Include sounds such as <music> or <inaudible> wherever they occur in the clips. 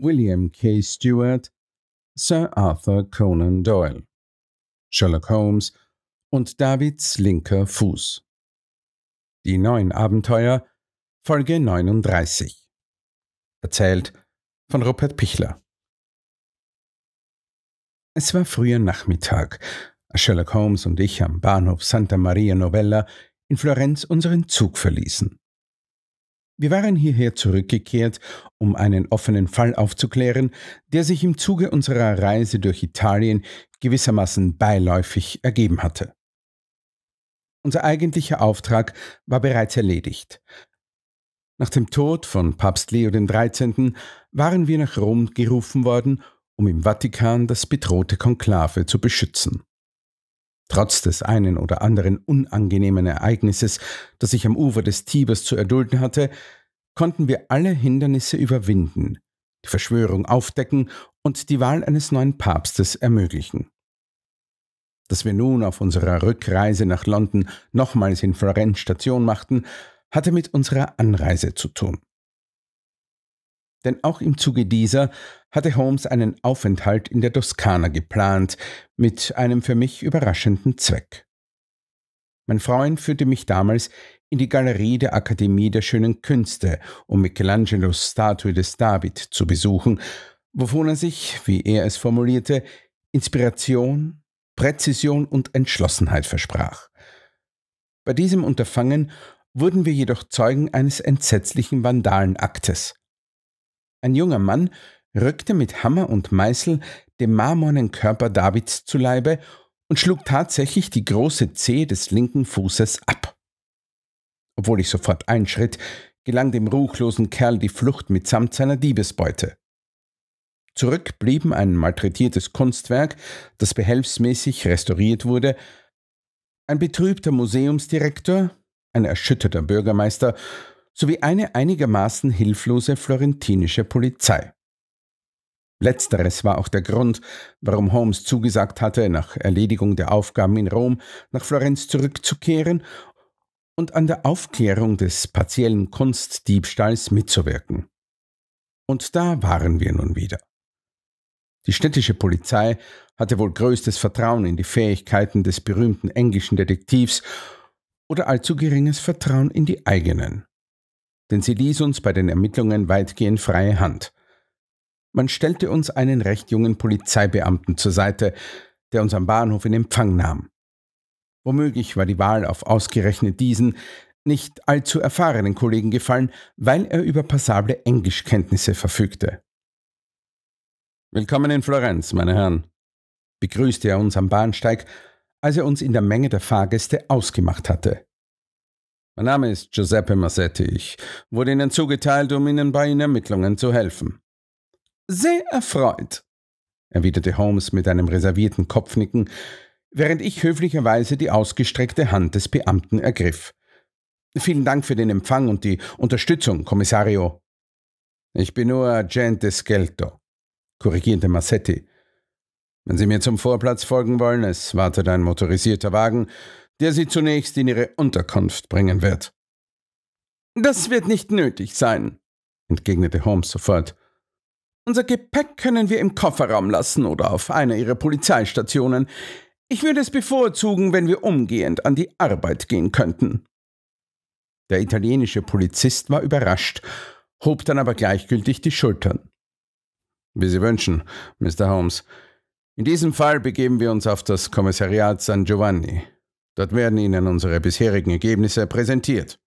William K. Stewart, Sir Arthur Conan Doyle, Sherlock Holmes und Davids linker Fuß. Die neuen Abenteuer, Folge 39. Erzählt von Rupert Pichler. Es war früher Nachmittag, als Sherlock Holmes und ich am Bahnhof Santa Maria Novella in Florenz unseren Zug verließen. Wir waren hierher zurückgekehrt, um einen offenen Fall aufzuklären, der sich im Zuge unserer Reise durch Italien gewissermaßen beiläufig ergeben hatte. Unser eigentlicher Auftrag war bereits erledigt. Nach dem Tod von Papst Leo XIII. waren wir nach Rom gerufen worden, um im Vatikan das bedrohte Konklave zu beschützen. Trotz des einen oder anderen unangenehmen Ereignisses, das ich am Ufer des Tibers zu erdulden hatte, konnten wir alle Hindernisse überwinden, die Verschwörung aufdecken und die Wahl eines neuen Papstes ermöglichen. Dass wir nun auf unserer Rückreise nach London nochmals in Florenz Station machten, hatte mit unserer Anreise zu tun. Denn auch im Zuge dieser hatte Holmes einen Aufenthalt in der Toskana geplant, mit einem für mich überraschenden Zweck. Mein Freund führte mich damals in die Galerie der Akademie der schönen Künste, um Michelangelos Statue des David zu besuchen, wovon er sich, wie er es formulierte, Inspiration, Präzision und Entschlossenheit versprach. Bei diesem Unterfangen wurden wir jedoch Zeugen eines entsetzlichen Vandalenaktes. Ein junger Mann rückte mit Hammer und Meißel dem marmornen Körper Davids zu Leibe und schlug tatsächlich die große Zehe des linken Fußes ab. Obwohl ich sofort einschritt, gelang dem ruchlosen Kerl die Flucht mitsamt seiner Diebesbeute. Zurück blieben ein malträtiertes Kunstwerk, das behelfsmäßig restauriert wurde, ein betrübter Museumsdirektor, ein erschütterter Bürgermeister sowie eine einigermaßen hilflose florentinische Polizei. Letzteres war auch der Grund, warum Holmes zugesagt hatte, nach Erledigung der Aufgaben in Rom nach Florenz zurückzukehren und an der Aufklärung des partiellen Kunstdiebstahls mitzuwirken. Und da waren wir nun wieder. Die städtische Polizei hatte wohl größtes Vertrauen in die Fähigkeiten des berühmten englischen Detektivs oder allzu geringes Vertrauen in die eigenen denn sie ließ uns bei den Ermittlungen weitgehend freie Hand. Man stellte uns einen recht jungen Polizeibeamten zur Seite, der uns am Bahnhof in Empfang nahm. Womöglich war die Wahl auf ausgerechnet diesen nicht allzu erfahrenen Kollegen gefallen, weil er über passable Englischkenntnisse verfügte. Willkommen in Florenz, meine Herren, begrüßte er uns am Bahnsteig, als er uns in der Menge der Fahrgäste ausgemacht hatte. Mein Name ist Giuseppe Massetti. Ich wurde Ihnen zugeteilt, um Ihnen bei Ihren Ermittlungen zu helfen. Sehr erfreut, erwiderte Holmes mit einem reservierten Kopfnicken, während ich höflicherweise die ausgestreckte Hand des Beamten ergriff. Vielen Dank für den Empfang und die Unterstützung, Kommissario. Ich bin nur Agente Skelto, korrigierte Massetti. Wenn Sie mir zum Vorplatz folgen wollen, es wartet ein motorisierter Wagen, der sie zunächst in ihre Unterkunft bringen wird. Das wird nicht nötig sein, entgegnete Holmes sofort. Unser Gepäck können wir im Kofferraum lassen oder auf einer ihrer Polizeistationen. Ich würde es bevorzugen, wenn wir umgehend an die Arbeit gehen könnten. Der italienische Polizist war überrascht, hob dann aber gleichgültig die Schultern. Wie Sie wünschen, Mr. Holmes. In diesem Fall begeben wir uns auf das Kommissariat San Giovanni, Dort werden Ihnen unsere bisherigen Ergebnisse präsentiert.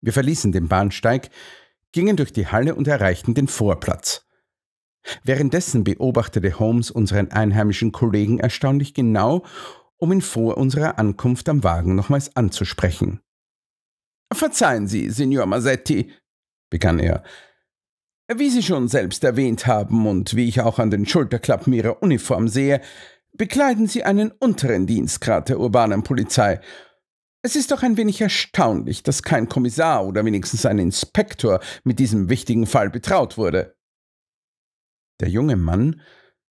Wir verließen den Bahnsteig, gingen durch die Halle und erreichten den Vorplatz. Währenddessen beobachtete Holmes unseren einheimischen Kollegen erstaunlich genau, um ihn vor unserer Ankunft am Wagen nochmals anzusprechen. Verzeihen Sie, Signor Masetti, begann er. Wie Sie schon selbst erwähnt haben und wie ich auch an den Schulterklappen Ihrer Uniform sehe, bekleiden Sie einen unteren Dienstgrad der urbanen Polizei. Es ist doch ein wenig erstaunlich, dass kein Kommissar oder wenigstens ein Inspektor mit diesem wichtigen Fall betraut wurde. Der junge Mann,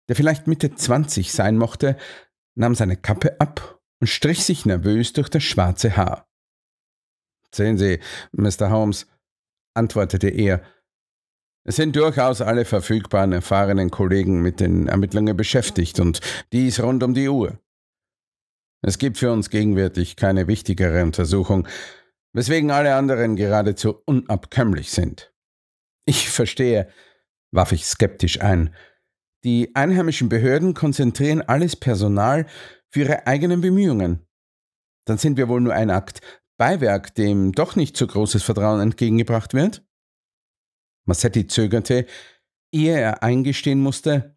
der vielleicht Mitte 20 sein mochte, nahm seine Kappe ab und strich sich nervös durch das schwarze Haar. Sehen Sie, Mr. Holmes, antwortete er es sind durchaus alle verfügbaren erfahrenen Kollegen mit den Ermittlungen beschäftigt und dies rund um die Uhr. Es gibt für uns gegenwärtig keine wichtigere Untersuchung, weswegen alle anderen geradezu unabkömmlich sind. Ich verstehe, warf ich skeptisch ein. Die einheimischen Behörden konzentrieren alles Personal für ihre eigenen Bemühungen. Dann sind wir wohl nur ein Akt Beiwerk, dem doch nicht so großes Vertrauen entgegengebracht wird? Massetti zögerte, ehe er eingestehen musste,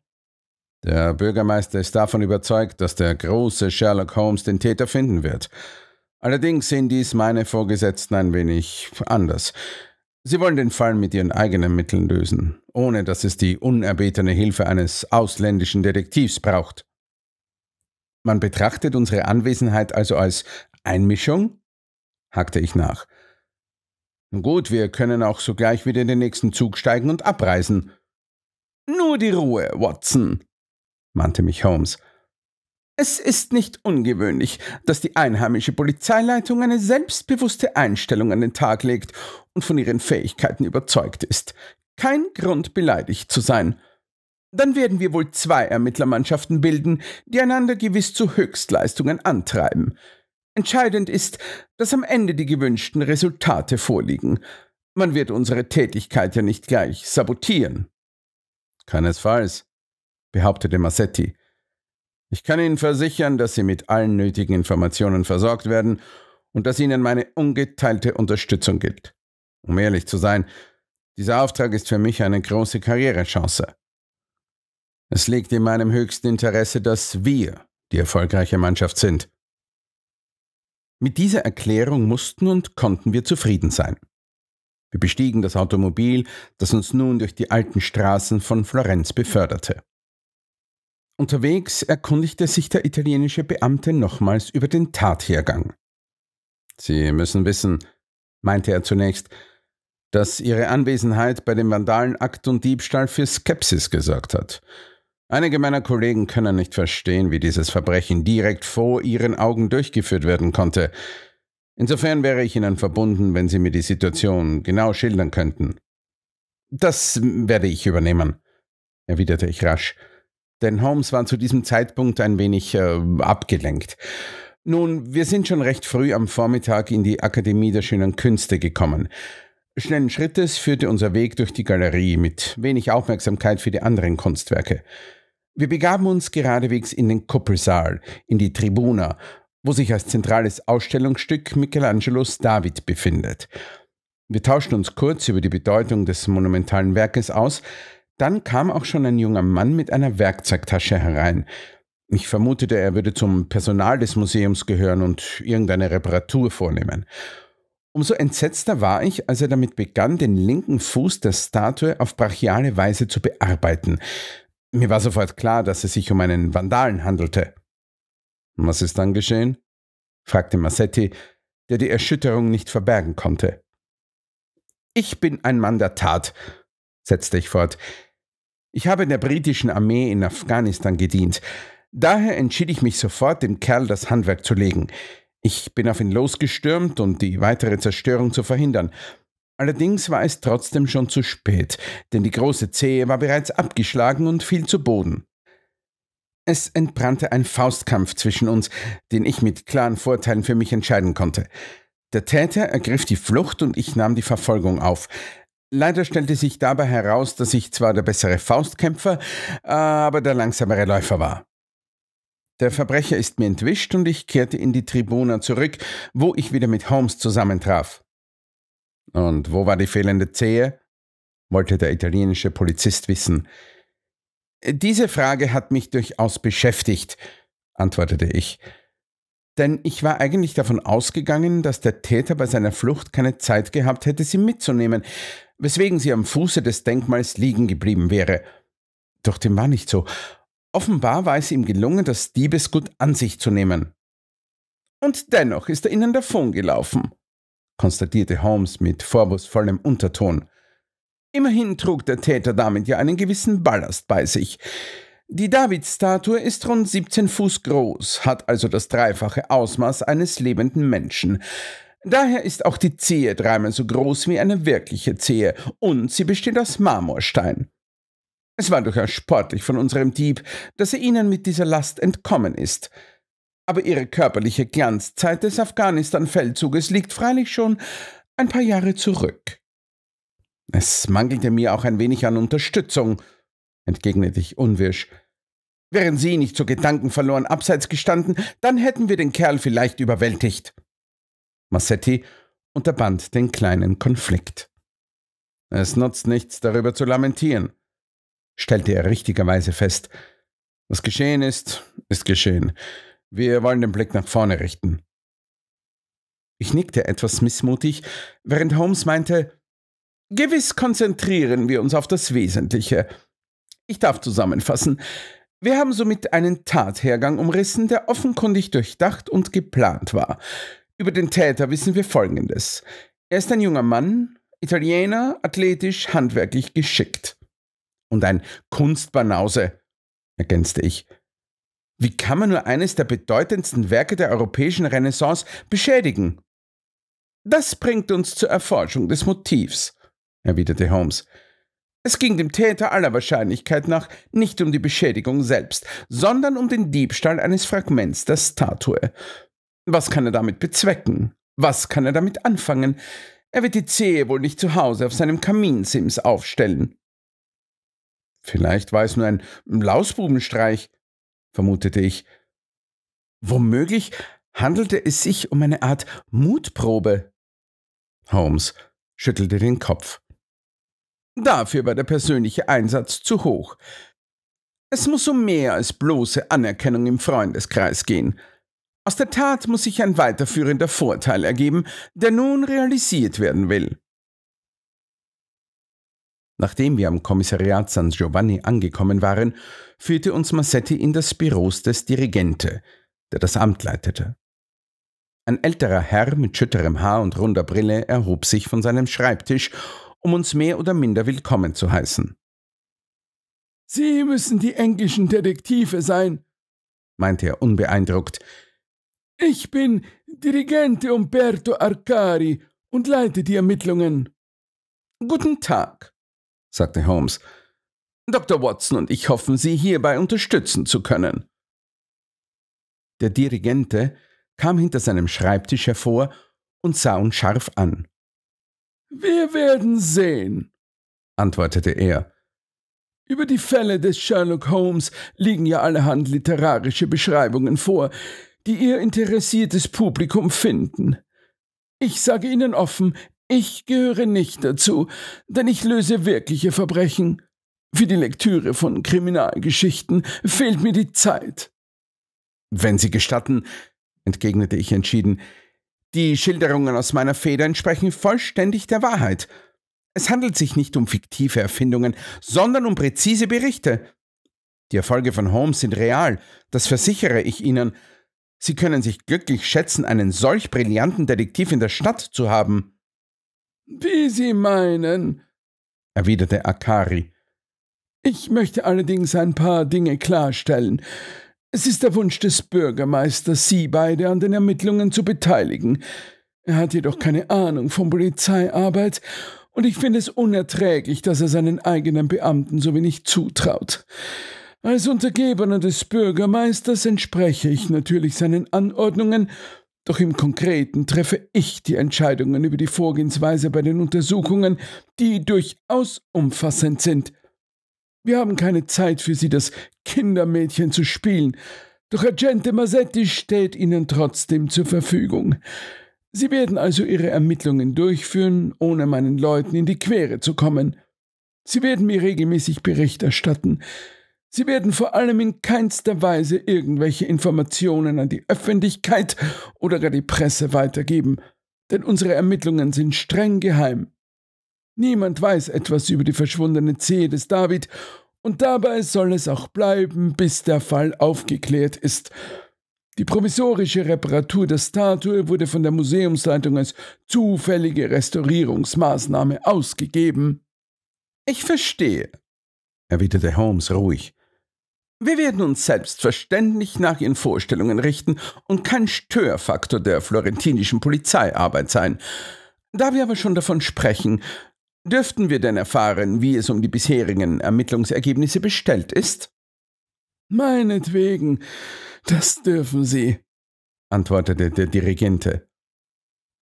der Bürgermeister ist davon überzeugt, dass der große Sherlock Holmes den Täter finden wird. Allerdings sehen dies meine Vorgesetzten ein wenig anders. Sie wollen den Fall mit ihren eigenen Mitteln lösen, ohne dass es die unerbetene Hilfe eines ausländischen Detektivs braucht. Man betrachtet unsere Anwesenheit also als Einmischung? hakte ich nach. Gut, wir können auch sogleich wieder in den nächsten Zug steigen und abreisen. Nur die Ruhe, Watson, mahnte mich Holmes. Es ist nicht ungewöhnlich, dass die einheimische Polizeileitung eine selbstbewusste Einstellung an den Tag legt und von ihren Fähigkeiten überzeugt ist. Kein Grund, beleidigt zu sein. Dann werden wir wohl zwei Ermittlermannschaften bilden, die einander gewiss zu Höchstleistungen antreiben. Entscheidend ist, dass am Ende die gewünschten Resultate vorliegen. Man wird unsere Tätigkeit ja nicht gleich sabotieren. Keinesfalls, behauptete Massetti. Ich kann Ihnen versichern, dass Sie mit allen nötigen Informationen versorgt werden und dass Ihnen meine ungeteilte Unterstützung gilt. Um ehrlich zu sein, dieser Auftrag ist für mich eine große Karrierechance. Es liegt in meinem höchsten Interesse, dass wir die erfolgreiche Mannschaft sind. Mit dieser Erklärung mussten und konnten wir zufrieden sein. Wir bestiegen das Automobil, das uns nun durch die alten Straßen von Florenz beförderte. Unterwegs erkundigte sich der italienische Beamte nochmals über den Tathergang. Sie müssen wissen, meinte er zunächst, dass Ihre Anwesenheit bei dem Vandalenakt und Diebstahl für Skepsis gesorgt hat. Einige meiner Kollegen können nicht verstehen, wie dieses Verbrechen direkt vor ihren Augen durchgeführt werden konnte. Insofern wäre ich Ihnen verbunden, wenn Sie mir die Situation genau schildern könnten. Das werde ich übernehmen, erwiderte ich rasch, denn Holmes war zu diesem Zeitpunkt ein wenig äh, abgelenkt. Nun, wir sind schon recht früh am Vormittag in die Akademie der schönen Künste gekommen. Schnellen Schrittes führte unser Weg durch die Galerie mit wenig Aufmerksamkeit für die anderen Kunstwerke. Wir begaben uns geradewegs in den Kuppelsaal, in die Tribuna, wo sich als zentrales Ausstellungsstück Michelangelos David befindet. Wir tauschten uns kurz über die Bedeutung des monumentalen Werkes aus, dann kam auch schon ein junger Mann mit einer Werkzeugtasche herein. Ich vermutete, er würde zum Personal des Museums gehören und irgendeine Reparatur vornehmen. Umso entsetzter war ich, als er damit begann, den linken Fuß der Statue auf brachiale Weise zu bearbeiten. Mir war sofort klar, dass es sich um einen Vandalen handelte. Was ist dann geschehen? fragte Massetti, der die Erschütterung nicht verbergen konnte. Ich bin ein Mann der Tat, setzte ich fort. Ich habe in der britischen Armee in Afghanistan gedient. Daher entschied ich mich sofort, dem Kerl das Handwerk zu legen. Ich bin auf ihn losgestürmt, um die weitere Zerstörung zu verhindern. Allerdings war es trotzdem schon zu spät, denn die große Zehe war bereits abgeschlagen und fiel zu Boden. Es entbrannte ein Faustkampf zwischen uns, den ich mit klaren Vorteilen für mich entscheiden konnte. Der Täter ergriff die Flucht und ich nahm die Verfolgung auf. Leider stellte sich dabei heraus, dass ich zwar der bessere Faustkämpfer, aber der langsamere Läufer war. Der Verbrecher ist mir entwischt und ich kehrte in die Tribuna zurück, wo ich wieder mit Holmes zusammentraf. Und wo war die fehlende Zehe? wollte der italienische Polizist wissen. Diese Frage hat mich durchaus beschäftigt, antwortete ich, denn ich war eigentlich davon ausgegangen, dass der Täter bei seiner Flucht keine Zeit gehabt hätte, sie mitzunehmen, weswegen sie am Fuße des Denkmals liegen geblieben wäre. Doch dem war nicht so. Offenbar war es ihm gelungen, das Diebesgut an sich zu nehmen. Und dennoch ist er ihnen davon gelaufen konstatierte Holmes mit vorwurfsvollem Unterton. Immerhin trug der Täter damit ja einen gewissen Ballast bei sich. Die Davidstatue ist rund 17 Fuß groß, hat also das dreifache Ausmaß eines lebenden Menschen. Daher ist auch die Zehe dreimal so groß wie eine wirkliche Zehe und sie besteht aus Marmorstein. Es war durchaus sportlich von unserem Dieb, dass er ihnen mit dieser Last entkommen ist aber ihre körperliche Glanzzeit des Afghanistan-Feldzuges liegt freilich schon ein paar Jahre zurück. Es mangelte mir auch ein wenig an Unterstützung, entgegnete ich unwirsch. Wären Sie nicht so gedankenverloren abseits gestanden, dann hätten wir den Kerl vielleicht überwältigt. Massetti unterband den kleinen Konflikt. Es nutzt nichts, darüber zu lamentieren, stellte er richtigerweise fest. Was geschehen ist, ist geschehen. Wir wollen den Blick nach vorne richten. Ich nickte etwas missmutig, während Holmes meinte, Gewiss konzentrieren wir uns auf das Wesentliche. Ich darf zusammenfassen. Wir haben somit einen Tathergang umrissen, der offenkundig durchdacht und geplant war. Über den Täter wissen wir Folgendes. Er ist ein junger Mann, Italiener, athletisch, handwerklich geschickt. Und ein Kunstbanause, ergänzte ich. Wie kann man nur eines der bedeutendsten Werke der europäischen Renaissance beschädigen? Das bringt uns zur Erforschung des Motivs, erwiderte Holmes. Es ging dem Täter aller Wahrscheinlichkeit nach nicht um die Beschädigung selbst, sondern um den Diebstahl eines Fragments der Statue. Was kann er damit bezwecken? Was kann er damit anfangen? Er wird die Zehe wohl nicht zu Hause auf seinem Kaminsims aufstellen. Vielleicht war es nur ein Lausbubenstreich, vermutete ich. Womöglich handelte es sich um eine Art Mutprobe. Holmes schüttelte den Kopf. Dafür war der persönliche Einsatz zu hoch. Es muss um mehr als bloße Anerkennung im Freundeskreis gehen. Aus der Tat muss sich ein weiterführender Vorteil ergeben, der nun realisiert werden will. Nachdem wir am Kommissariat San Giovanni angekommen waren, führte uns Massetti in das Büros des Dirigente, der das Amt leitete. Ein älterer Herr mit schütterem Haar und runder Brille erhob sich von seinem Schreibtisch, um uns mehr oder minder willkommen zu heißen. Sie müssen die englischen Detektive sein, meinte er unbeeindruckt. Ich bin Dirigente Umberto Arcari und leite die Ermittlungen. Guten Tag, sagte Holmes. Dr. Watson und ich hoffen, Sie hierbei unterstützen zu können. Der Dirigente kam hinter seinem Schreibtisch hervor und sah uns scharf an. Wir werden sehen, antwortete er. Über die Fälle des Sherlock Holmes liegen ja allerhand literarische Beschreibungen vor, die ihr interessiertes Publikum finden. Ich sage Ihnen offen, ich gehöre nicht dazu, denn ich löse wirkliche Verbrechen. Für die Lektüre von Kriminalgeschichten fehlt mir die Zeit. Wenn Sie gestatten, entgegnete ich entschieden, die Schilderungen aus meiner Feder entsprechen vollständig der Wahrheit. Es handelt sich nicht um fiktive Erfindungen, sondern um präzise Berichte. Die Erfolge von Holmes sind real, das versichere ich Ihnen. Sie können sich glücklich schätzen, einen solch brillanten Detektiv in der Stadt zu haben. »Wie Sie meinen«, erwiderte Akari. »Ich möchte allerdings ein paar Dinge klarstellen. Es ist der Wunsch des Bürgermeisters, Sie beide an den Ermittlungen zu beteiligen. Er hat jedoch keine Ahnung von Polizeiarbeit, und ich finde es unerträglich, dass er seinen eigenen Beamten so wenig zutraut. Als Untergebener des Bürgermeisters entspreche ich natürlich seinen Anordnungen doch im Konkreten treffe ich die Entscheidungen über die Vorgehensweise bei den Untersuchungen, die durchaus umfassend sind. Wir haben keine Zeit für Sie, das Kindermädchen zu spielen, doch Agente Masetti steht Ihnen trotzdem zur Verfügung. Sie werden also Ihre Ermittlungen durchführen, ohne meinen Leuten in die Quere zu kommen. Sie werden mir regelmäßig Bericht erstatten. Sie werden vor allem in keinster Weise irgendwelche Informationen an die Öffentlichkeit oder gar die Presse weitergeben, denn unsere Ermittlungen sind streng geheim. Niemand weiß etwas über die verschwundene Zehe des David, und dabei soll es auch bleiben, bis der Fall aufgeklärt ist. Die provisorische Reparatur der Statue wurde von der Museumsleitung als zufällige Restaurierungsmaßnahme ausgegeben. Ich verstehe, erwiderte Holmes ruhig. Wir werden uns selbstverständlich nach Ihren Vorstellungen richten und kein Störfaktor der florentinischen Polizeiarbeit sein. Da wir aber schon davon sprechen, dürften wir denn erfahren, wie es um die bisherigen Ermittlungsergebnisse bestellt ist? Meinetwegen, das dürfen Sie, antwortete der Dirigente.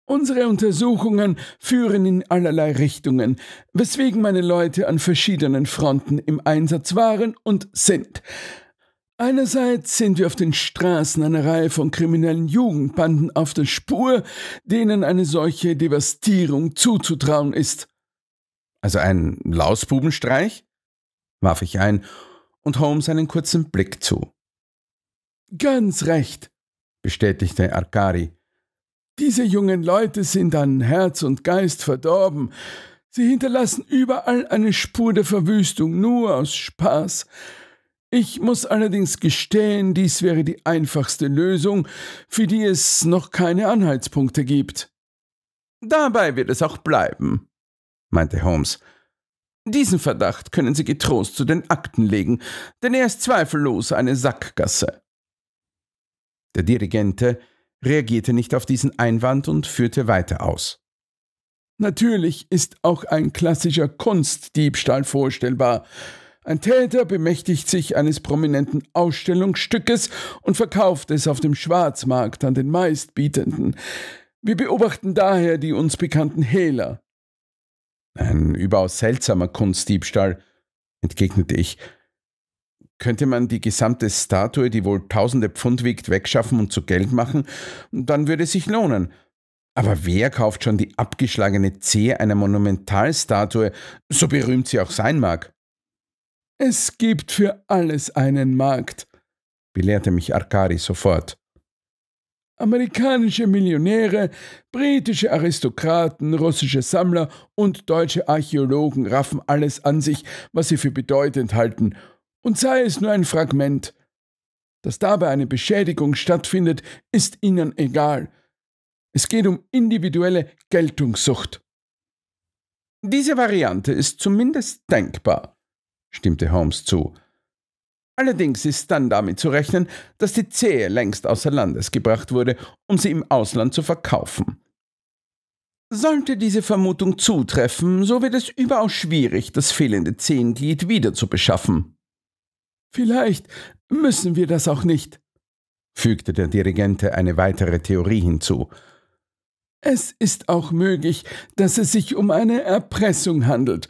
Unsere Untersuchungen führen in allerlei Richtungen, weswegen meine Leute an verschiedenen Fronten im Einsatz waren und sind. Einerseits sind wir auf den Straßen einer Reihe von kriminellen Jugendbanden auf der Spur, denen eine solche Devastierung zuzutrauen ist. Also ein Lausbubenstreich? warf ich ein und Holmes einen kurzen Blick zu. Ganz recht, bestätigte Arkari. Diese jungen Leute sind an Herz und Geist verdorben. Sie hinterlassen überall eine Spur der Verwüstung, nur aus Spaß. Ich muss allerdings gestehen, dies wäre die einfachste Lösung, für die es noch keine Anhaltspunkte gibt. Dabei wird es auch bleiben, meinte Holmes. Diesen Verdacht können Sie getrost zu den Akten legen, denn er ist zweifellos eine Sackgasse. Der Dirigente reagierte nicht auf diesen Einwand und führte weiter aus. Natürlich ist auch ein klassischer Kunstdiebstahl vorstellbar. Ein Täter bemächtigt sich eines prominenten Ausstellungsstückes und verkauft es auf dem Schwarzmarkt an den Meistbietenden. Wir beobachten daher die uns bekannten Hehler. Ein überaus seltsamer Kunstdiebstahl, entgegnete ich, könnte man die gesamte Statue, die wohl tausende Pfund wiegt, wegschaffen und zu Geld machen, dann würde es sich lohnen. Aber wer kauft schon die abgeschlagene Zehe einer Monumentalstatue, so berühmt sie auch sein mag? Es gibt für alles einen Markt, belehrte mich Arkari sofort. Amerikanische Millionäre, britische Aristokraten, russische Sammler und deutsche Archäologen raffen alles an sich, was sie für bedeutend halten und sei es nur ein Fragment. Dass dabei eine Beschädigung stattfindet, ist ihnen egal. Es geht um individuelle Geltungssucht. Diese Variante ist zumindest denkbar, stimmte Holmes zu. Allerdings ist dann damit zu rechnen, dass die Zehe längst außer Landes gebracht wurde, um sie im Ausland zu verkaufen. Sollte diese Vermutung zutreffen, so wird es überaus schwierig, das fehlende Zehenglied wieder zu beschaffen. Vielleicht müssen wir das auch nicht, fügte der Dirigente eine weitere Theorie hinzu. Es ist auch möglich, dass es sich um eine Erpressung handelt.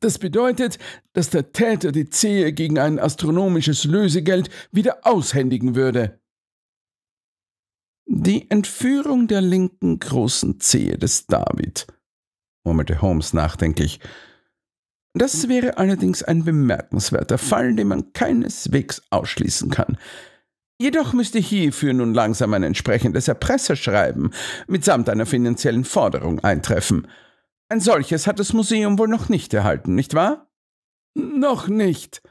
Das bedeutet, dass der Täter die Zehe gegen ein astronomisches Lösegeld wieder aushändigen würde. Die Entführung der linken großen Zehe des David, murmelte Holmes nachdenklich, das wäre allerdings ein bemerkenswerter Fall, den man keineswegs ausschließen kann. Jedoch müsste hierfür nun langsam ein entsprechendes Erpresserschreiben mitsamt einer finanziellen Forderung eintreffen. Ein solches hat das Museum wohl noch nicht erhalten, nicht wahr? Noch nicht,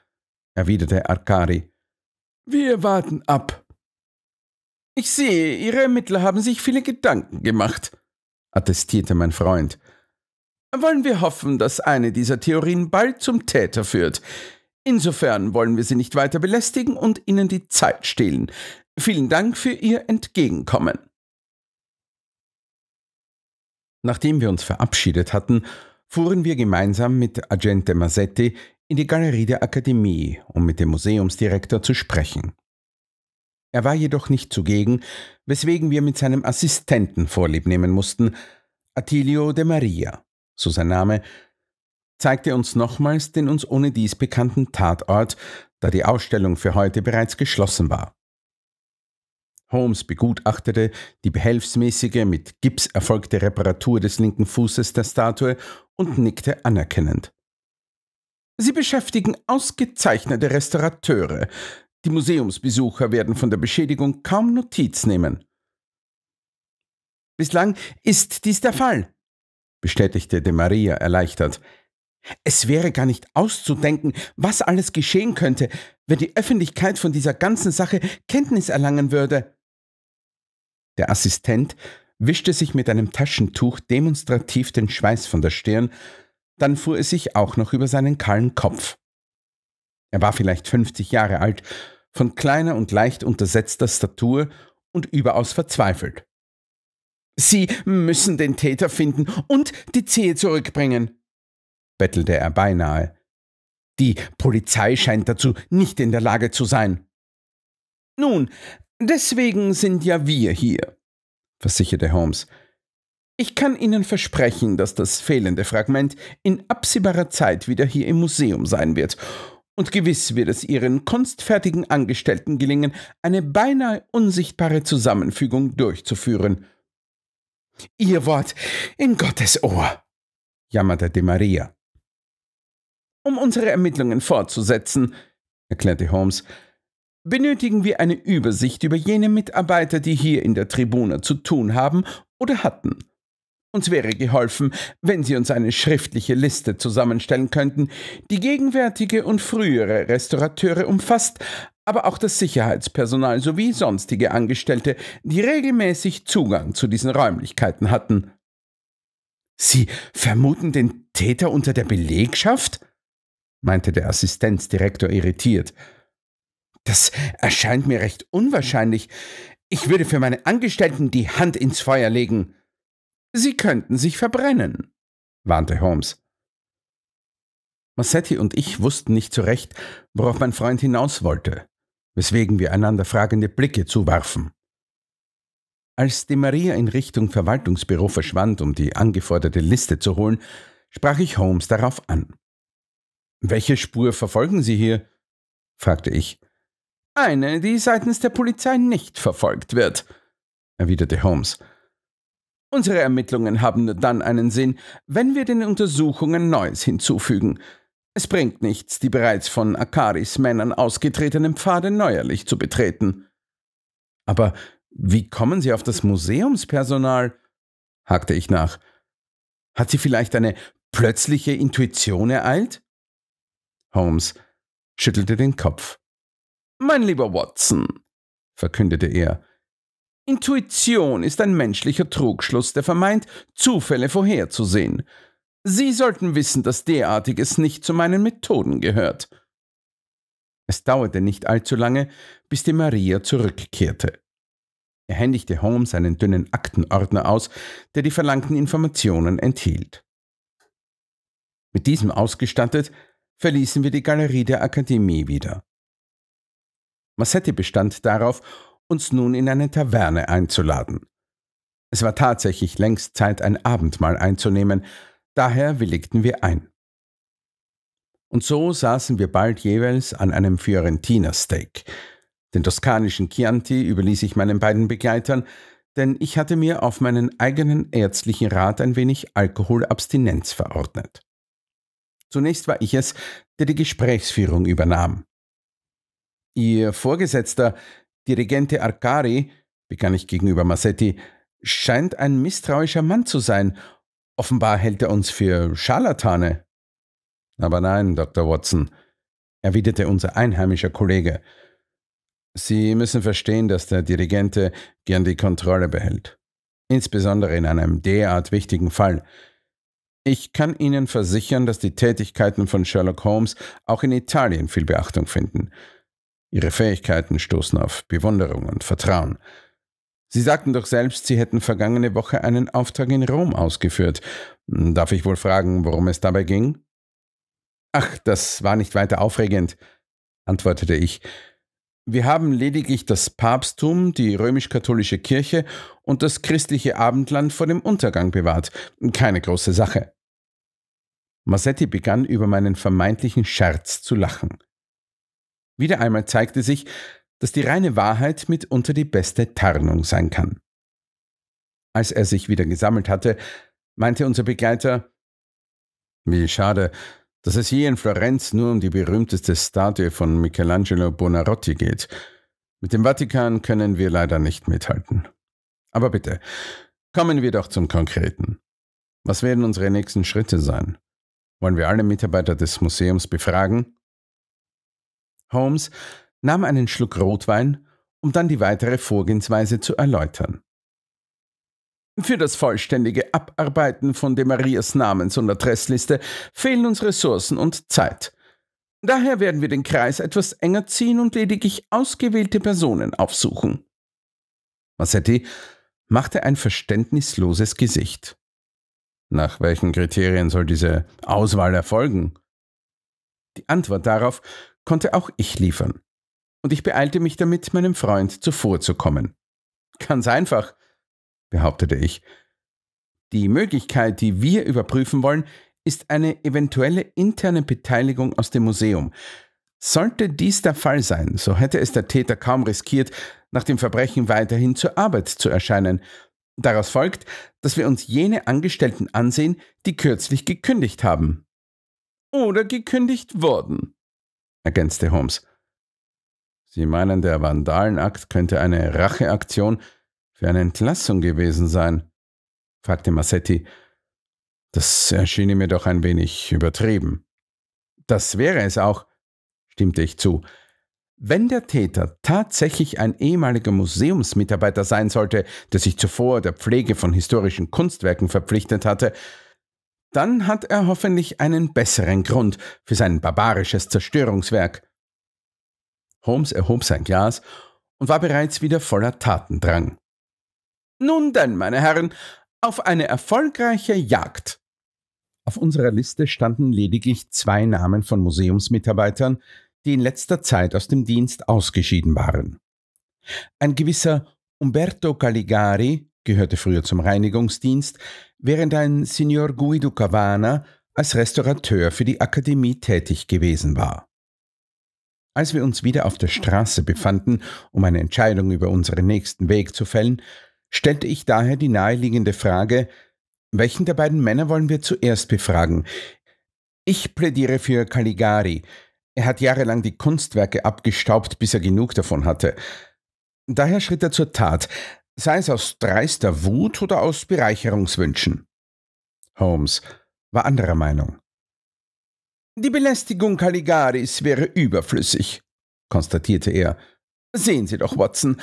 erwiderte Arkari. Wir warten ab. Ich sehe, Ihre Ermittler haben sich viele Gedanken gemacht, attestierte mein Freund. Wollen wir hoffen, dass eine dieser Theorien bald zum Täter führt. Insofern wollen wir Sie nicht weiter belästigen und Ihnen die Zeit stehlen. Vielen Dank für Ihr Entgegenkommen. Nachdem wir uns verabschiedet hatten, fuhren wir gemeinsam mit Agente Massetti in die Galerie der Akademie, um mit dem Museumsdirektor zu sprechen. Er war jedoch nicht zugegen, weswegen wir mit seinem Assistenten Vorlieb nehmen mussten, Attilio de Maria so sein Name, zeigte uns nochmals den uns ohnedies bekannten Tatort, da die Ausstellung für heute bereits geschlossen war. Holmes begutachtete die behelfsmäßige, mit Gips erfolgte Reparatur des linken Fußes der Statue und nickte anerkennend. Sie beschäftigen ausgezeichnete Restaurateure. Die Museumsbesucher werden von der Beschädigung kaum Notiz nehmen. Bislang ist dies der Fall, bestätigte de Maria erleichtert. Es wäre gar nicht auszudenken, was alles geschehen könnte, wenn die Öffentlichkeit von dieser ganzen Sache Kenntnis erlangen würde. Der Assistent wischte sich mit einem Taschentuch demonstrativ den Schweiß von der Stirn, dann fuhr es sich auch noch über seinen kahlen Kopf. Er war vielleicht 50 Jahre alt, von kleiner und leicht untersetzter Statur und überaus verzweifelt. Sie müssen den Täter finden und die Zehe zurückbringen, bettelte er beinahe. Die Polizei scheint dazu nicht in der Lage zu sein. Nun, deswegen sind ja wir hier, versicherte Holmes. Ich kann Ihnen versprechen, dass das fehlende Fragment in absehbarer Zeit wieder hier im Museum sein wird. Und gewiss wird es Ihren kunstfertigen Angestellten gelingen, eine beinahe unsichtbare Zusammenfügung durchzuführen – Ihr Wort in Gottes Ohr, jammerte die Maria. Um unsere Ermittlungen fortzusetzen, erklärte Holmes, benötigen wir eine Übersicht über jene Mitarbeiter, die hier in der Tribuna zu tun haben oder hatten. Uns wäre geholfen, wenn Sie uns eine schriftliche Liste zusammenstellen könnten, die gegenwärtige und frühere Restaurateure umfasst, aber auch das Sicherheitspersonal sowie sonstige Angestellte, die regelmäßig Zugang zu diesen Räumlichkeiten hatten. Sie vermuten den Täter unter der Belegschaft? meinte der Assistenzdirektor irritiert. Das erscheint mir recht unwahrscheinlich. Ich würde für meine Angestellten die Hand ins Feuer legen. Sie könnten sich verbrennen, warnte Holmes. Massetti und ich wussten nicht zurecht, worauf mein Freund hinaus wollte weswegen wir einander fragende Blicke zuwarfen. Als die Maria in Richtung Verwaltungsbüro verschwand, um die angeforderte Liste zu holen, sprach ich Holmes darauf an. Welche Spur verfolgen Sie hier? fragte ich. Eine, die seitens der Polizei nicht verfolgt wird, erwiderte Holmes. Unsere Ermittlungen haben nur dann einen Sinn, wenn wir den Untersuchungen Neues hinzufügen. Es bringt nichts, die bereits von Akaris Männern ausgetretenen Pfade neuerlich zu betreten. Aber wie kommen Sie auf das Museumspersonal? hakte ich nach. Hat sie vielleicht eine plötzliche Intuition ereilt? Holmes schüttelte den Kopf. Mein lieber Watson, verkündete er, Intuition ist ein menschlicher Trugschluss, der vermeint, Zufälle vorherzusehen. Sie sollten wissen, dass derartiges nicht zu meinen Methoden gehört. Es dauerte nicht allzu lange, bis die Maria zurückkehrte. Er händigte Holmes einen dünnen Aktenordner aus, der die verlangten Informationen enthielt. Mit diesem ausgestattet, verließen wir die Galerie der Akademie wieder. Massetti bestand darauf, uns nun in eine Taverne einzuladen. Es war tatsächlich längst Zeit, ein Abendmahl einzunehmen, Daher willigten wir ein. Und so saßen wir bald jeweils an einem Fiorentiner-Steak. Den toskanischen Chianti überließ ich meinen beiden Begleitern, denn ich hatte mir auf meinen eigenen ärztlichen Rat ein wenig Alkoholabstinenz verordnet. Zunächst war ich es, der die Gesprächsführung übernahm. Ihr Vorgesetzter, Dirigente Arcari, begann ich gegenüber Massetti, scheint ein misstrauischer Mann zu sein Offenbar hält er uns für Scharlatane. Aber nein, Dr. Watson, erwiderte unser einheimischer Kollege. Sie müssen verstehen, dass der Dirigente gern die Kontrolle behält. Insbesondere in einem derart wichtigen Fall. Ich kann Ihnen versichern, dass die Tätigkeiten von Sherlock Holmes auch in Italien viel Beachtung finden. Ihre Fähigkeiten stoßen auf Bewunderung und Vertrauen. Sie sagten doch selbst, Sie hätten vergangene Woche einen Auftrag in Rom ausgeführt. Darf ich wohl fragen, worum es dabei ging? Ach, das war nicht weiter aufregend, antwortete ich. Wir haben lediglich das Papsttum, die römisch-katholische Kirche und das christliche Abendland vor dem Untergang bewahrt. Keine große Sache. Massetti begann über meinen vermeintlichen Scherz zu lachen. Wieder einmal zeigte sich, dass die reine Wahrheit mitunter die beste Tarnung sein kann. Als er sich wieder gesammelt hatte, meinte unser Begleiter, wie schade, dass es hier in Florenz nur um die berühmteste Statue von Michelangelo Bonarotti geht. Mit dem Vatikan können wir leider nicht mithalten. Aber bitte, kommen wir doch zum Konkreten. Was werden unsere nächsten Schritte sein? Wollen wir alle Mitarbeiter des Museums befragen? Holmes nahm einen Schluck Rotwein, um dann die weitere Vorgehensweise zu erläutern. Für das vollständige Abarbeiten von De Marias Namens- und Adressliste fehlen uns Ressourcen und Zeit. Daher werden wir den Kreis etwas enger ziehen und lediglich ausgewählte Personen aufsuchen. Massetti machte ein verständnisloses Gesicht. Nach welchen Kriterien soll diese Auswahl erfolgen? Die Antwort darauf konnte auch ich liefern und ich beeilte mich damit, meinem Freund zuvorzukommen. Ganz einfach, behauptete ich. Die Möglichkeit, die wir überprüfen wollen, ist eine eventuelle interne Beteiligung aus dem Museum. Sollte dies der Fall sein, so hätte es der Täter kaum riskiert, nach dem Verbrechen weiterhin zur Arbeit zu erscheinen. Daraus folgt, dass wir uns jene Angestellten ansehen, die kürzlich gekündigt haben. Oder gekündigt wurden, ergänzte Holmes. Sie meinen, der Vandalenakt könnte eine Racheaktion für eine Entlassung gewesen sein? fragte Massetti. Das erschien mir doch ein wenig übertrieben. Das wäre es auch, stimmte ich zu. Wenn der Täter tatsächlich ein ehemaliger Museumsmitarbeiter sein sollte, der sich zuvor der Pflege von historischen Kunstwerken verpflichtet hatte, dann hat er hoffentlich einen besseren Grund für sein barbarisches Zerstörungswerk. Holmes erhob sein Glas und war bereits wieder voller Tatendrang. Nun denn, meine Herren, auf eine erfolgreiche Jagd. Auf unserer Liste standen lediglich zwei Namen von Museumsmitarbeitern, die in letzter Zeit aus dem Dienst ausgeschieden waren. Ein gewisser Umberto Caligari gehörte früher zum Reinigungsdienst, während ein Signor Guido Cavana als Restaurateur für die Akademie tätig gewesen war. Als wir uns wieder auf der Straße befanden, um eine Entscheidung über unseren nächsten Weg zu fällen, stellte ich daher die naheliegende Frage, welchen der beiden Männer wollen wir zuerst befragen? Ich plädiere für Caligari. Er hat jahrelang die Kunstwerke abgestaubt, bis er genug davon hatte. Daher schritt er zur Tat, sei es aus dreister Wut oder aus Bereicherungswünschen. Holmes war anderer Meinung. Die Belästigung Caligaris wäre überflüssig, konstatierte er. Sehen Sie doch, Watson,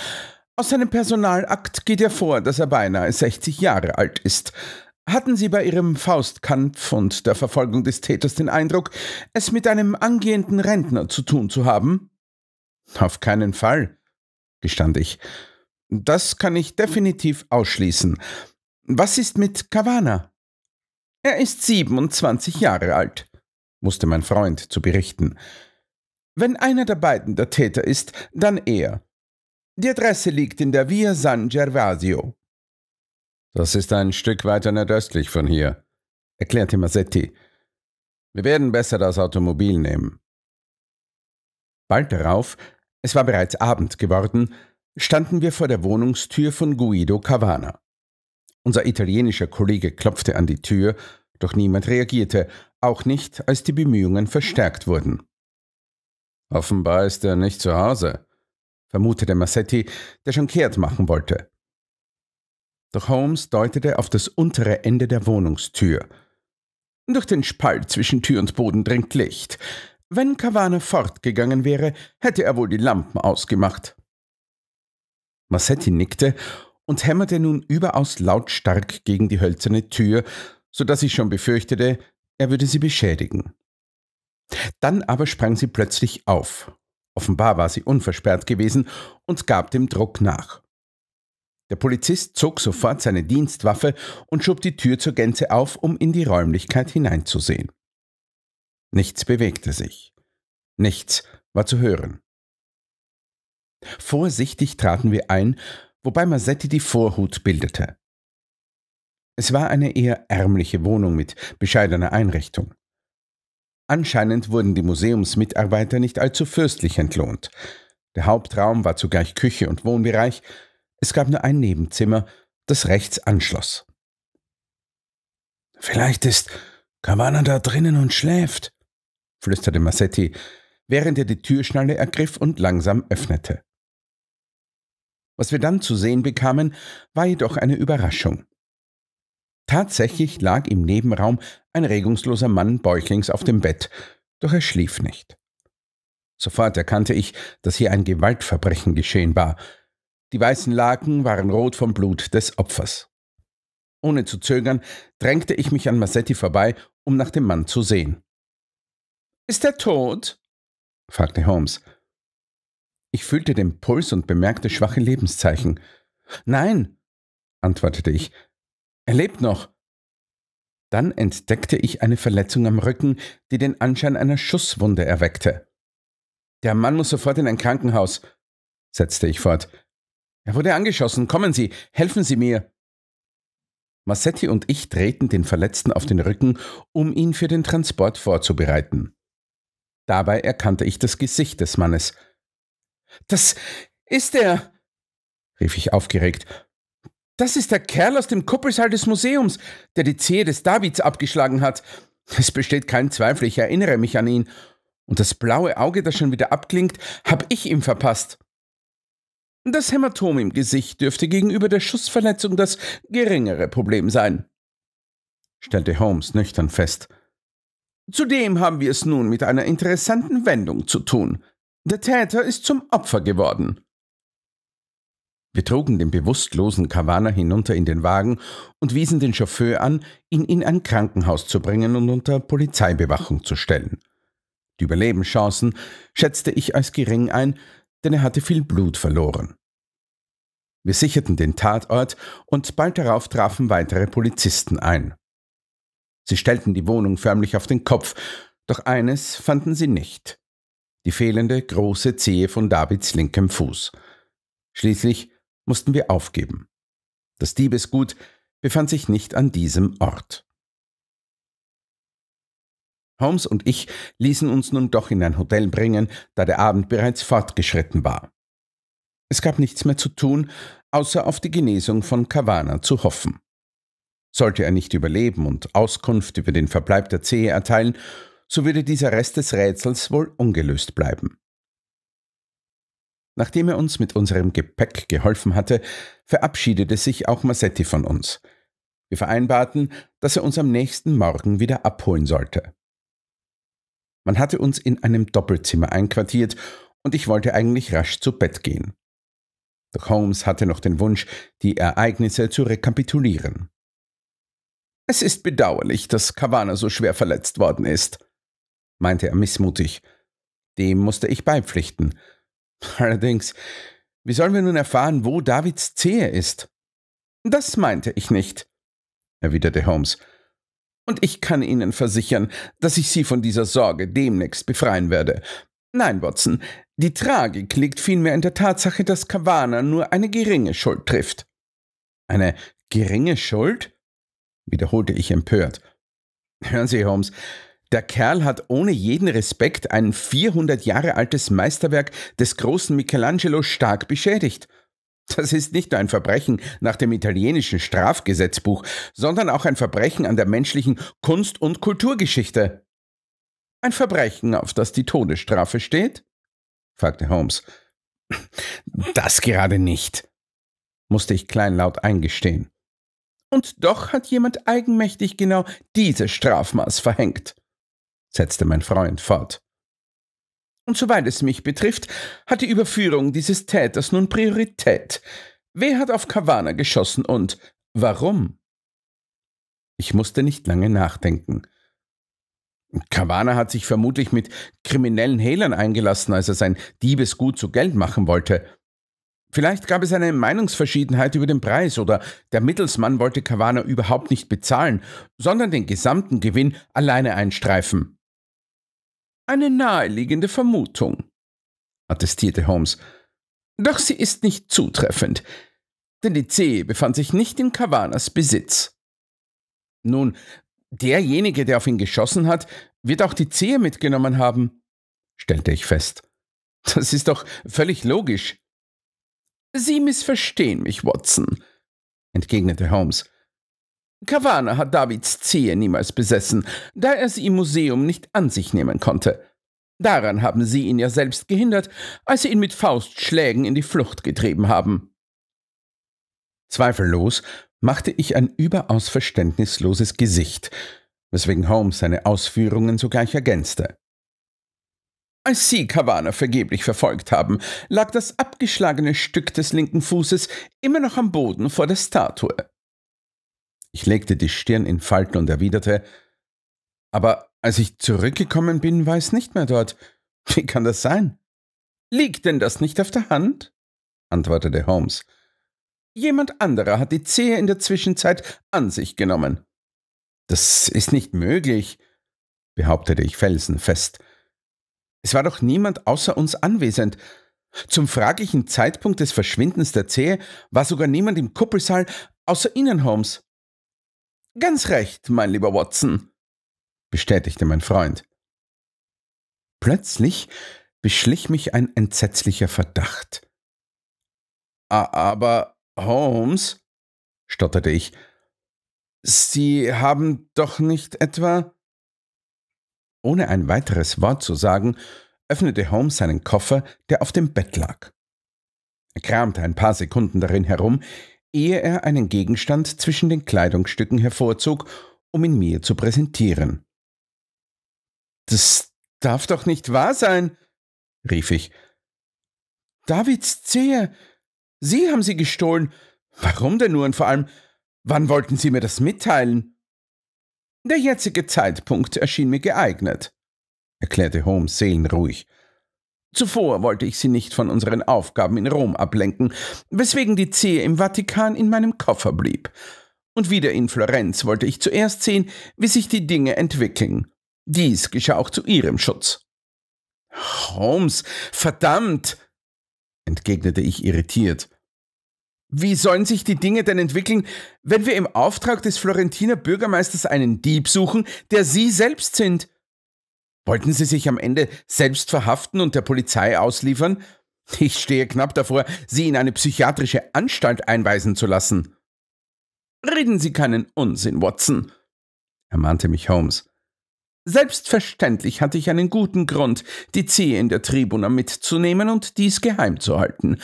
aus seinem Personalakt geht hervor, dass er beinahe 60 Jahre alt ist. Hatten Sie bei Ihrem Faustkampf und der Verfolgung des Täters den Eindruck, es mit einem angehenden Rentner zu tun zu haben? Auf keinen Fall, gestand ich. Das kann ich definitiv ausschließen. Was ist mit Cavana? Er ist 27 Jahre alt musste mein Freund zu berichten. Wenn einer der beiden der Täter ist, dann er. Die Adresse liegt in der Via San Gervasio. Das ist ein Stück weiter nordöstlich von hier, erklärte Massetti. Wir werden besser das Automobil nehmen. Bald darauf, es war bereits Abend geworden, standen wir vor der Wohnungstür von Guido Cavana. Unser italienischer Kollege klopfte an die Tür, doch niemand reagierte, auch nicht, als die Bemühungen verstärkt wurden. Offenbar ist er nicht zu Hause, vermutete Massetti, der schon kehrt machen wollte. Doch Holmes deutete auf das untere Ende der Wohnungstür. Durch den Spalt zwischen Tür und Boden dringt Licht. Wenn Cavane fortgegangen wäre, hätte er wohl die Lampen ausgemacht. Massetti nickte und hämmerte nun überaus lautstark gegen die hölzerne Tür, so dass ich schon befürchtete, er würde sie beschädigen. Dann aber sprang sie plötzlich auf. Offenbar war sie unversperrt gewesen und gab dem Druck nach. Der Polizist zog sofort seine Dienstwaffe und schob die Tür zur Gänze auf, um in die Räumlichkeit hineinzusehen. Nichts bewegte sich. Nichts war zu hören. Vorsichtig traten wir ein, wobei Massetti die Vorhut bildete. Es war eine eher ärmliche Wohnung mit bescheidener Einrichtung. Anscheinend wurden die Museumsmitarbeiter nicht allzu fürstlich entlohnt. Der Hauptraum war zugleich Küche und Wohnbereich. Es gab nur ein Nebenzimmer, das rechts anschloss. Vielleicht ist Cavana da drinnen und schläft, flüsterte Massetti, während er die Türschnalle ergriff und langsam öffnete. Was wir dann zu sehen bekamen, war jedoch eine Überraschung. Tatsächlich lag im Nebenraum ein regungsloser Mann bäuchlings auf dem Bett, doch er schlief nicht. Sofort erkannte ich, dass hier ein Gewaltverbrechen geschehen war. Die weißen Laken waren rot vom Blut des Opfers. Ohne zu zögern, drängte ich mich an Massetti vorbei, um nach dem Mann zu sehen. Ist er tot? fragte Holmes. Ich fühlte den Puls und bemerkte schwache Lebenszeichen. Nein, antwortete ich, er lebt noch. Dann entdeckte ich eine Verletzung am Rücken, die den Anschein einer Schusswunde erweckte. Der Mann muss sofort in ein Krankenhaus, setzte ich fort. Er wurde angeschossen. Kommen Sie, helfen Sie mir. Massetti und ich drehten den Verletzten auf den Rücken, um ihn für den Transport vorzubereiten. Dabei erkannte ich das Gesicht des Mannes. Das ist er, rief ich aufgeregt das ist der Kerl aus dem Kuppelsaal des Museums, der die Zehe des Davids abgeschlagen hat. Es besteht kein Zweifel, ich erinnere mich an ihn. Und das blaue Auge, das schon wieder abklingt, habe ich ihm verpasst. Das Hämatom im Gesicht dürfte gegenüber der Schussverletzung das geringere Problem sein, stellte Holmes nüchtern fest. Zudem haben wir es nun mit einer interessanten Wendung zu tun. Der Täter ist zum Opfer geworden. Wir trugen den bewusstlosen Kavaner hinunter in den Wagen und wiesen den Chauffeur an, ihn in ein Krankenhaus zu bringen und unter Polizeibewachung zu stellen. Die Überlebenschancen schätzte ich als gering ein, denn er hatte viel Blut verloren. Wir sicherten den Tatort und bald darauf trafen weitere Polizisten ein. Sie stellten die Wohnung förmlich auf den Kopf, doch eines fanden sie nicht. Die fehlende große Zehe von Davids linkem Fuß. Schließlich mussten wir aufgeben. Das Diebesgut befand sich nicht an diesem Ort. Holmes und ich ließen uns nun doch in ein Hotel bringen, da der Abend bereits fortgeschritten war. Es gab nichts mehr zu tun, außer auf die Genesung von Kawana zu hoffen. Sollte er nicht überleben und Auskunft über den Verbleib der Zehe erteilen, so würde dieser Rest des Rätsels wohl ungelöst bleiben. Nachdem er uns mit unserem Gepäck geholfen hatte, verabschiedete sich auch Massetti von uns. Wir vereinbarten, dass er uns am nächsten Morgen wieder abholen sollte. Man hatte uns in einem Doppelzimmer einquartiert und ich wollte eigentlich rasch zu Bett gehen. Doch Holmes hatte noch den Wunsch, die Ereignisse zu rekapitulieren. Es ist bedauerlich, dass Cavana so schwer verletzt worden ist, meinte er missmutig. Dem musste ich beipflichten. <laughs> Allerdings, wie sollen wir nun erfahren, wo Davids Zehe ist? Das meinte ich nicht, erwiderte Holmes. Und ich kann Ihnen versichern, dass ich Sie von dieser Sorge demnächst befreien werde. Nein, Watson, die Tragik liegt vielmehr in der Tatsache, dass Cavana nur eine geringe Schuld trifft. Eine geringe Schuld? wiederholte ich empört. Hören Sie, Holmes, der Kerl hat ohne jeden Respekt ein 400 Jahre altes Meisterwerk des großen Michelangelo stark beschädigt. Das ist nicht nur ein Verbrechen nach dem italienischen Strafgesetzbuch, sondern auch ein Verbrechen an der menschlichen Kunst- und Kulturgeschichte. Ein Verbrechen, auf das die Todesstrafe steht? fragte Holmes. Das gerade nicht, musste ich kleinlaut eingestehen. Und doch hat jemand eigenmächtig genau dieses Strafmaß verhängt setzte mein Freund fort. Und soweit es mich betrifft, hat die Überführung dieses Täters nun Priorität. Wer hat auf Kawana geschossen und warum? Ich musste nicht lange nachdenken. Kawana hat sich vermutlich mit kriminellen Hehlern eingelassen, als er sein Diebesgut zu Geld machen wollte. Vielleicht gab es eine Meinungsverschiedenheit über den Preis oder der Mittelsmann wollte Kawana überhaupt nicht bezahlen, sondern den gesamten Gewinn alleine einstreifen. Eine naheliegende Vermutung, attestierte Holmes. Doch sie ist nicht zutreffend, denn die Zehe befand sich nicht in Cavanas Besitz. Nun, derjenige, der auf ihn geschossen hat, wird auch die Zehe mitgenommen haben, stellte ich fest. Das ist doch völlig logisch. Sie missverstehen mich, Watson, entgegnete Holmes. Kawana hat Davids Zehe niemals besessen, da er sie im Museum nicht an sich nehmen konnte. Daran haben sie ihn ja selbst gehindert, als sie ihn mit Faustschlägen in die Flucht getrieben haben. Zweifellos machte ich ein überaus verständnisloses Gesicht, weswegen Holmes seine Ausführungen sogleich ergänzte. Als Sie Kawana vergeblich verfolgt haben, lag das abgeschlagene Stück des linken Fußes immer noch am Boden vor der Statue. Ich legte die Stirn in Falten und erwiderte, aber als ich zurückgekommen bin, war es nicht mehr dort. Wie kann das sein? Liegt denn das nicht auf der Hand? antwortete Holmes. Jemand anderer hat die Zehe in der Zwischenzeit an sich genommen. Das ist nicht möglich, behauptete ich felsenfest. Es war doch niemand außer uns anwesend. Zum fraglichen Zeitpunkt des Verschwindens der Zehe war sogar niemand im Kuppelsaal außer Ihnen, Holmes. Ganz recht, mein lieber Watson, bestätigte mein Freund. Plötzlich beschlich mich ein entsetzlicher Verdacht. Aber, Holmes, stotterte ich, Sie haben doch nicht etwa. Ohne ein weiteres Wort zu sagen, öffnete Holmes seinen Koffer, der auf dem Bett lag. Er kramte ein paar Sekunden darin herum, ehe er einen Gegenstand zwischen den Kleidungsstücken hervorzog, um ihn mir zu präsentieren. Das darf doch nicht wahr sein, rief ich. Davids Zehe, Sie haben sie gestohlen. Warum denn nur und vor allem, wann wollten Sie mir das mitteilen? Der jetzige Zeitpunkt erschien mir geeignet, erklärte Holmes seelenruhig. Zuvor wollte ich sie nicht von unseren Aufgaben in Rom ablenken, weswegen die Zehe im Vatikan in meinem Koffer blieb. Und wieder in Florenz wollte ich zuerst sehen, wie sich die Dinge entwickeln. Dies geschah auch zu ihrem Schutz. Holmes, verdammt! entgegnete ich irritiert. Wie sollen sich die Dinge denn entwickeln, wenn wir im Auftrag des Florentiner Bürgermeisters einen Dieb suchen, der Sie selbst sind? Wollten Sie sich am Ende selbst verhaften und der Polizei ausliefern? Ich stehe knapp davor, Sie in eine psychiatrische Anstalt einweisen zu lassen. Reden Sie keinen Unsinn, Watson, ermahnte mich Holmes. Selbstverständlich hatte ich einen guten Grund, die Zehe in der Tribuna mitzunehmen und dies geheim zu halten.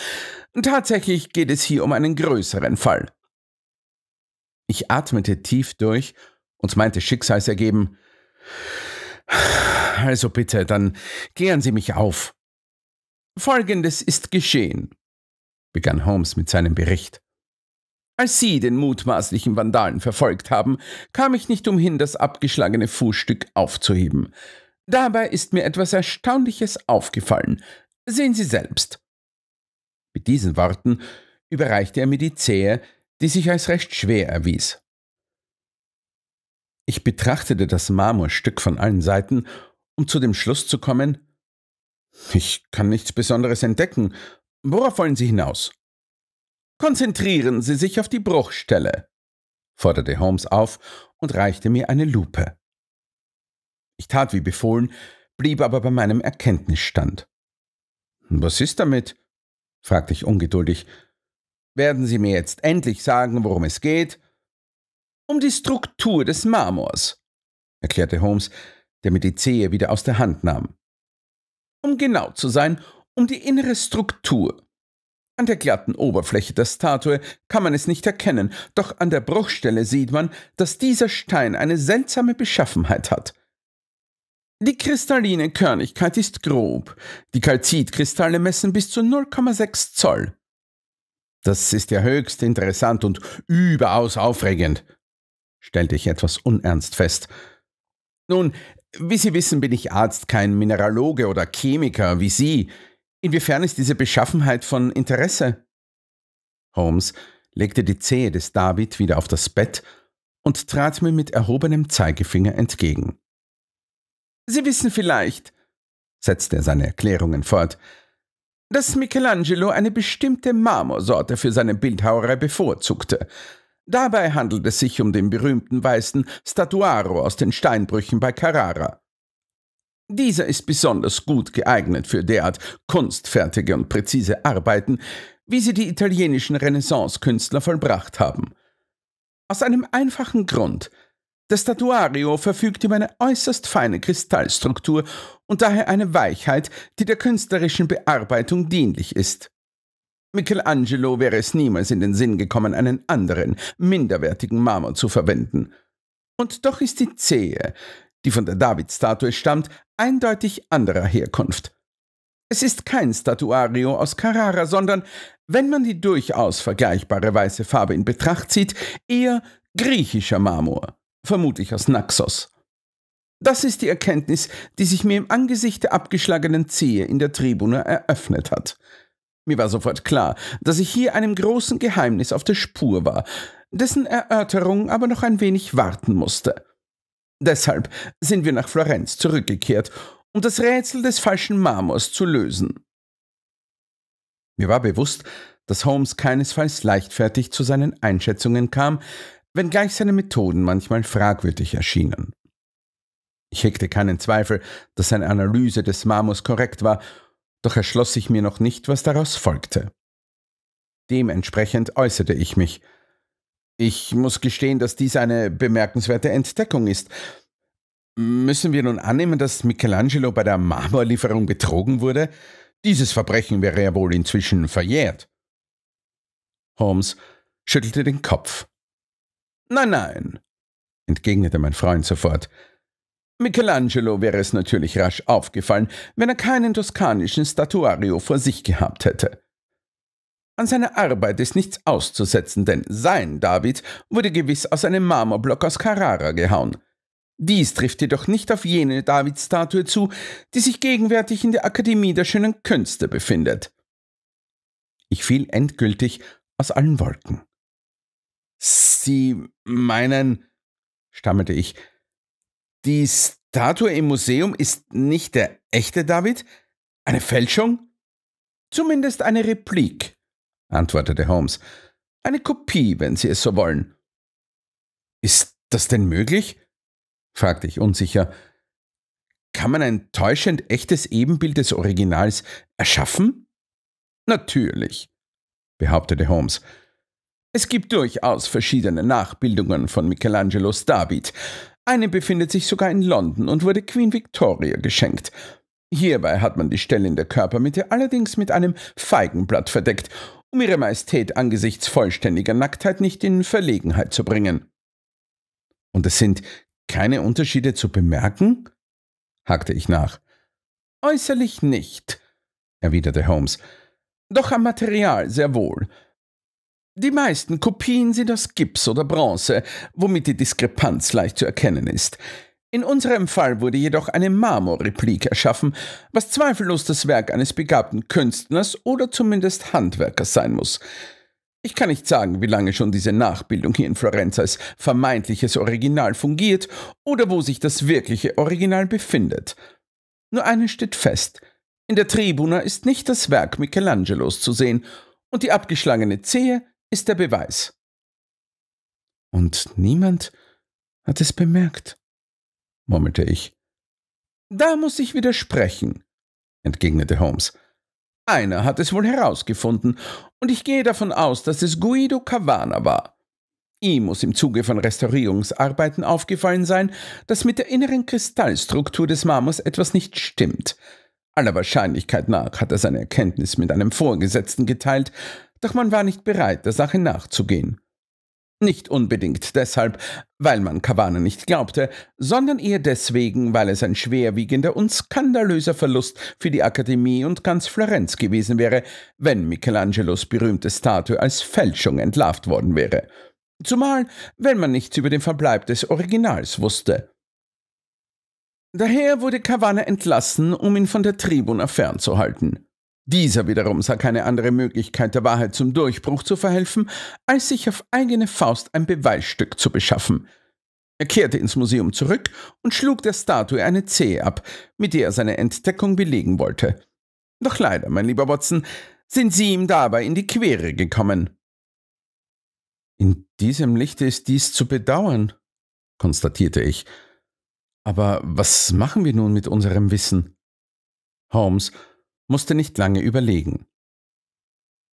Tatsächlich geht es hier um einen größeren Fall. Ich atmete tief durch und meinte schicksalsergeben, also bitte, dann klären Sie mich auf. Folgendes ist geschehen, begann Holmes mit seinem Bericht. Als Sie den mutmaßlichen Vandalen verfolgt haben, kam ich nicht umhin, das abgeschlagene Fußstück aufzuheben. Dabei ist mir etwas Erstaunliches aufgefallen. Sehen Sie selbst. Mit diesen Worten überreichte er mir die Zehe, die sich als recht schwer erwies. Ich betrachtete das Marmorstück von allen Seiten um zu dem Schluss zu kommen, ich kann nichts Besonderes entdecken. Worauf wollen Sie hinaus? Konzentrieren Sie sich auf die Bruchstelle, forderte Holmes auf und reichte mir eine Lupe. Ich tat wie befohlen, blieb aber bei meinem Erkenntnisstand. Was ist damit? fragte ich ungeduldig. Werden Sie mir jetzt endlich sagen, worum es geht? Um die Struktur des Marmors, erklärte Holmes, der mir die Zehe wieder aus der Hand nahm. Um genau zu sein, um die innere Struktur. An der glatten Oberfläche der Statue kann man es nicht erkennen, doch an der Bruchstelle sieht man, dass dieser Stein eine seltsame Beschaffenheit hat. Die kristalline Körnigkeit ist grob. Die Kalzitkristalle messen bis zu 0,6 Zoll. Das ist ja höchst interessant und überaus aufregend, stellte ich etwas unernst fest. Nun, wie Sie wissen, bin ich Arzt, kein Mineraloge oder Chemiker wie Sie. Inwiefern ist diese Beschaffenheit von Interesse? Holmes legte die Zehe des David wieder auf das Bett und trat mir mit erhobenem Zeigefinger entgegen. Sie wissen vielleicht, setzte er seine Erklärungen fort, dass Michelangelo eine bestimmte Marmorsorte für seine Bildhauerei bevorzugte. Dabei handelt es sich um den berühmten weißen Statuaro aus den Steinbrüchen bei Carrara. Dieser ist besonders gut geeignet für derart kunstfertige und präzise Arbeiten, wie sie die italienischen Renaissance-Künstler vollbracht haben. Aus einem einfachen Grund. Das Statuario verfügt über eine äußerst feine Kristallstruktur und daher eine Weichheit, die der künstlerischen Bearbeitung dienlich ist. Michelangelo wäre es niemals in den Sinn gekommen, einen anderen, minderwertigen Marmor zu verwenden. Und doch ist die Zehe, die von der Davidstatue stammt, eindeutig anderer Herkunft. Es ist kein Statuario aus Carrara, sondern, wenn man die durchaus vergleichbare weiße Farbe in Betracht zieht, eher griechischer Marmor, vermutlich aus Naxos. Das ist die Erkenntnis, die sich mir im Angesicht der abgeschlagenen Zehe in der Tribune eröffnet hat. Mir war sofort klar, dass ich hier einem großen Geheimnis auf der Spur war, dessen Erörterung aber noch ein wenig warten musste. Deshalb sind wir nach Florenz zurückgekehrt, um das Rätsel des falschen Marmors zu lösen. Mir war bewusst, dass Holmes keinesfalls leichtfertig zu seinen Einschätzungen kam, wenngleich seine Methoden manchmal fragwürdig erschienen. Ich hegte keinen Zweifel, dass seine Analyse des Marmors korrekt war doch erschloss ich mir noch nicht, was daraus folgte. Dementsprechend äußerte ich mich. Ich muss gestehen, dass dies eine bemerkenswerte Entdeckung ist. Müssen wir nun annehmen, dass Michelangelo bei der Marmorlieferung betrogen wurde? Dieses Verbrechen wäre ja wohl inzwischen verjährt. Holmes schüttelte den Kopf. Nein, nein, entgegnete mein Freund sofort. Michelangelo wäre es natürlich rasch aufgefallen, wenn er keinen toskanischen Statuario vor sich gehabt hätte. An seiner Arbeit ist nichts auszusetzen, denn sein David wurde gewiss aus einem Marmorblock aus Carrara gehauen. Dies trifft jedoch nicht auf jene Davidstatue zu, die sich gegenwärtig in der Akademie der schönen Künste befindet. Ich fiel endgültig aus allen Wolken. Sie meinen, stammelte ich, die Statue im Museum ist nicht der echte David? Eine Fälschung? Zumindest eine Replik, antwortete Holmes. Eine Kopie, wenn Sie es so wollen. Ist das denn möglich? fragte ich unsicher. Kann man ein täuschend echtes Ebenbild des Originals erschaffen? Natürlich, behauptete Holmes. Es gibt durchaus verschiedene Nachbildungen von Michelangelos David, eine befindet sich sogar in London und wurde Queen Victoria geschenkt. Hierbei hat man die Stelle in der Körpermitte allerdings mit einem Feigenblatt verdeckt, um ihre Majestät angesichts vollständiger Nacktheit nicht in Verlegenheit zu bringen. Und es sind keine Unterschiede zu bemerken? hakte ich nach. Äußerlich nicht, erwiderte Holmes, doch am Material sehr wohl. Die meisten Kopien sind aus Gips oder Bronze, womit die Diskrepanz leicht zu erkennen ist. In unserem Fall wurde jedoch eine Marmorreplik erschaffen, was zweifellos das Werk eines begabten Künstlers oder zumindest Handwerkers sein muss. Ich kann nicht sagen, wie lange schon diese Nachbildung hier in Florenz als vermeintliches Original fungiert oder wo sich das wirkliche Original befindet. Nur eines steht fest. In der Tribuna ist nicht das Werk Michelangelos zu sehen und die abgeschlagene Zehe ist der Beweis. Und niemand hat es bemerkt, murmelte ich. Da muss ich widersprechen, entgegnete Holmes. Einer hat es wohl herausgefunden, und ich gehe davon aus, dass es Guido Cavana war. Ihm muss im Zuge von Restaurierungsarbeiten aufgefallen sein, dass mit der inneren Kristallstruktur des Marmors etwas nicht stimmt. Aller Wahrscheinlichkeit nach hat er seine Erkenntnis mit einem Vorgesetzten geteilt, doch man war nicht bereit, der Sache nachzugehen. Nicht unbedingt deshalb, weil man Cavana nicht glaubte, sondern eher deswegen, weil es ein schwerwiegender und skandalöser Verlust für die Akademie und ganz Florenz gewesen wäre, wenn Michelangelos berühmte Statue als Fälschung entlarvt worden wäre. Zumal, wenn man nichts über den Verbleib des Originals wusste. Daher wurde Cavana entlassen, um ihn von der Tribuna fernzuhalten. Dieser wiederum sah keine andere Möglichkeit, der Wahrheit zum Durchbruch zu verhelfen, als sich auf eigene Faust ein Beweisstück zu beschaffen. Er kehrte ins Museum zurück und schlug der Statue eine Zehe ab, mit der er seine Entdeckung belegen wollte. Doch leider, mein lieber Watson, sind Sie ihm dabei in die Quere gekommen. In diesem Lichte ist dies zu bedauern, konstatierte ich. Aber was machen wir nun mit unserem Wissen? Holmes musste nicht lange überlegen.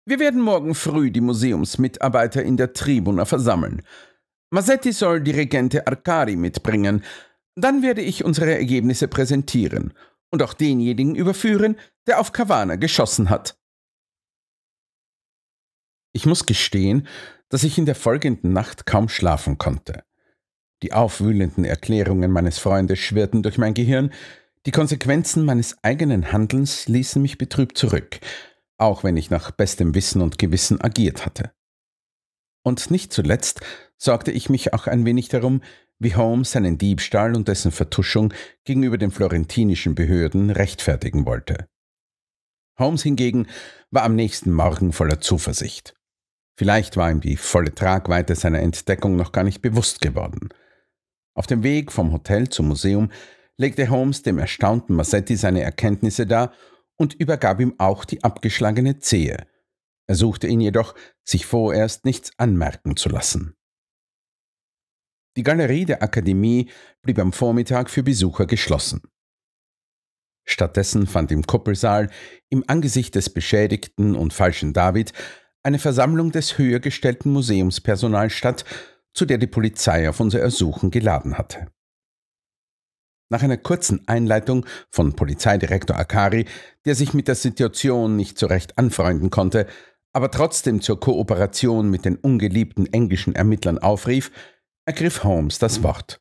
Wir werden morgen früh die Museumsmitarbeiter in der Tribuna versammeln. Massetti soll Dirigente Arcari mitbringen. Dann werde ich unsere Ergebnisse präsentieren und auch denjenigen überführen, der auf Cavana geschossen hat. Ich muss gestehen, dass ich in der folgenden Nacht kaum schlafen konnte. Die aufwühlenden Erklärungen meines Freundes schwirrten durch mein Gehirn, die Konsequenzen meines eigenen Handelns ließen mich betrübt zurück, auch wenn ich nach bestem Wissen und Gewissen agiert hatte. Und nicht zuletzt sorgte ich mich auch ein wenig darum, wie Holmes seinen Diebstahl und dessen Vertuschung gegenüber den florentinischen Behörden rechtfertigen wollte. Holmes hingegen war am nächsten Morgen voller Zuversicht. Vielleicht war ihm die volle Tragweite seiner Entdeckung noch gar nicht bewusst geworden. Auf dem Weg vom Hotel zum Museum legte Holmes dem erstaunten Massetti seine Erkenntnisse dar und übergab ihm auch die abgeschlagene Zehe. Er suchte ihn jedoch, sich vorerst nichts anmerken zu lassen. Die Galerie der Akademie blieb am Vormittag für Besucher geschlossen. Stattdessen fand im Kuppelsaal, im Angesicht des beschädigten und falschen David, eine Versammlung des höher gestellten Museumspersonals statt, zu der die Polizei auf unser Ersuchen geladen hatte. Nach einer kurzen Einleitung von Polizeidirektor Akari, der sich mit der Situation nicht so recht anfreunden konnte, aber trotzdem zur Kooperation mit den ungeliebten englischen Ermittlern aufrief, ergriff Holmes das Wort.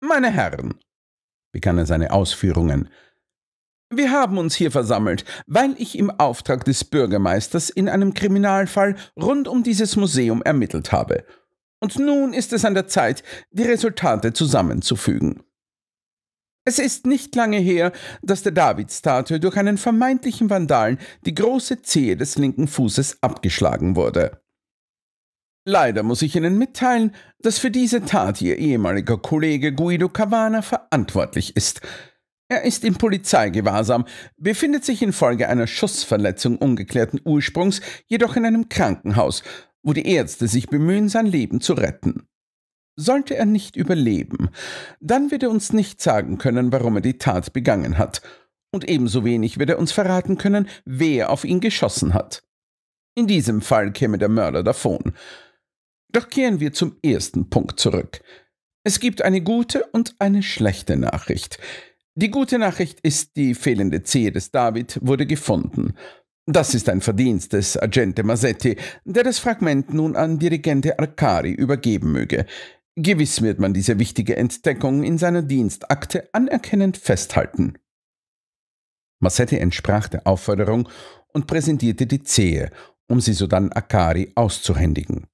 Meine Herren, begann er seine Ausführungen, wir haben uns hier versammelt, weil ich im Auftrag des Bürgermeisters in einem Kriminalfall rund um dieses Museum ermittelt habe. Und nun ist es an der Zeit, die Resultate zusammenzufügen. Es ist nicht lange her, dass der Davidstatue durch einen vermeintlichen Vandalen die große Zehe des linken Fußes abgeschlagen wurde. Leider muss ich Ihnen mitteilen, dass für diese Tat Ihr ehemaliger Kollege Guido Cavana verantwortlich ist. Er ist im Polizeigewahrsam, befindet sich infolge einer Schussverletzung ungeklärten Ursprungs jedoch in einem Krankenhaus, wo die Ärzte sich bemühen, sein Leben zu retten. Sollte er nicht überleben, dann wird er uns nicht sagen können, warum er die Tat begangen hat, und ebenso wenig wird er uns verraten können, wer auf ihn geschossen hat. In diesem Fall käme der Mörder davon. Doch kehren wir zum ersten Punkt zurück. Es gibt eine gute und eine schlechte Nachricht. Die gute Nachricht ist, die fehlende Zehe des David wurde gefunden. Das ist ein Verdienst des Agente Masetti, der das Fragment nun an Dirigente Arcari übergeben möge. Gewiss wird man diese wichtige Entdeckung in seiner Dienstakte anerkennend festhalten. Massetti entsprach der Aufforderung und präsentierte die Zehe, um sie sodann Akari auszuhändigen.